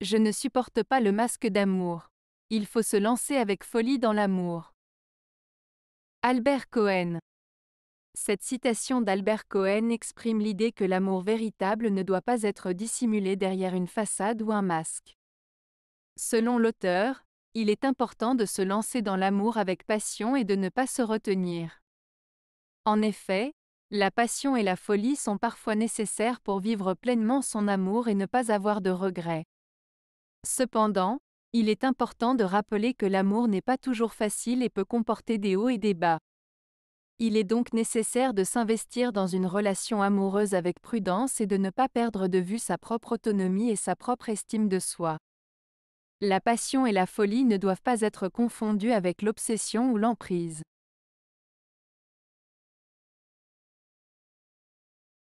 Je ne supporte pas le masque d'amour. Il faut se lancer avec folie dans l'amour. Albert Cohen Cette citation d'Albert Cohen exprime l'idée que l'amour véritable ne doit pas être dissimulé derrière une façade ou un masque. Selon l'auteur, il est important de se lancer dans l'amour avec passion et de ne pas se retenir. En effet, la passion et la folie sont parfois nécessaires pour vivre pleinement son amour et ne pas avoir de regrets. Cependant, il est important de rappeler que l'amour n'est pas toujours facile et peut comporter des hauts et des bas. Il est donc nécessaire de s'investir dans une relation amoureuse avec prudence et de ne pas perdre de vue sa propre autonomie et sa propre estime de soi. La passion et la folie ne doivent pas être confondues avec l'obsession ou l'emprise.